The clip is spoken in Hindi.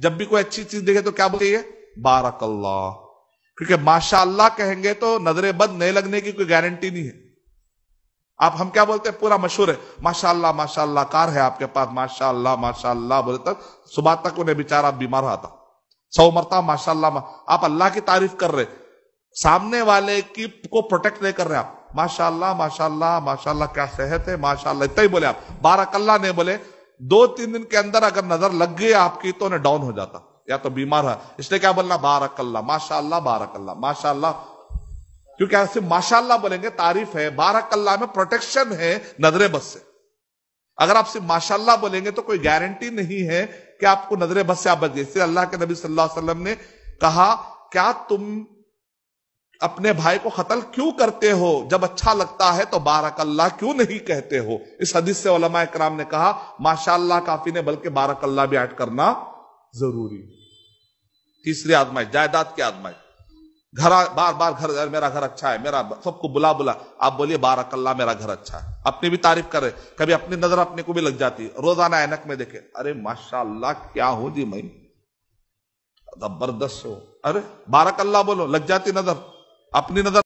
जब भी कोई अच्छी चीज देखे तो क्या बोलते है बारक अल्लाह क्योंकि माशाल्लाह कहेंगे तो नजरे बंद नहीं लगने की कोई गारंटी नहीं है आप हम क्या बोलते हैं पूरा मशहूर है माशाल्लाह माशाल्लाह कार है आपके पास माशाल्लाह माशाल्लाह बोले तक सुबह तक उन्हें बेचारा बीमार रहा था सौ मरता माशाल्लाह मा, आप अल्लाह की तारीफ कर रहे सामने वाले की को प्रोटेक्ट नहीं कर रहे आप माशाल्लाह माशाल्लाह माशाल्लाह क्या सेहत है माशाल्लाह इतना ही बोले आप बारकल्ला ने बोले दो तीन दिन के अंदर अगर नजर लग गई आपकी तो उन्हें डाउन हो जाता या तो बीमार है इसलिए क्या बोलना बारक अल्लाह माशाला बारक माशाला क्योंकि ऐसे माशाला बोलेंगे तारीफ है बारक अल्लाह में प्रोटेक्शन है नजरे बस से अगर आप सिर्फ माशाला बोलेंगे तो कोई गारंटी नहीं है कि आपको नजरे बस से आप बच गए अल्लाह के नबी सल्लल्लाहु अलैहि वसल्लम ने कहा क्या तुम अपने भाई को कतल क्यों करते हो जब अच्छा लगता है तो बारकल्ला क्यों नहीं कहते हो इस हदीस से वलमा कराम ने कहा माशाल्लाह काफी ने बल्कि बारकल्ला भी ऐड करना जरूरी तीसरी आजमाइश जायदाद की आजमाइश घर बार बार घर मेरा घर अच्छा है मेरा सबको बुला बुला आप बोलिए बारकल्ला मेरा घर अच्छा है अपनी भी तारीफ करे कभी अपनी नजर अपने को भी लग जाती है रोजाना ऐनक में देखे अरे माशा क्या हो जी मई जबरदस्त हो अरे बारकल्ला बोलो लग जाती नजर अपनी नजर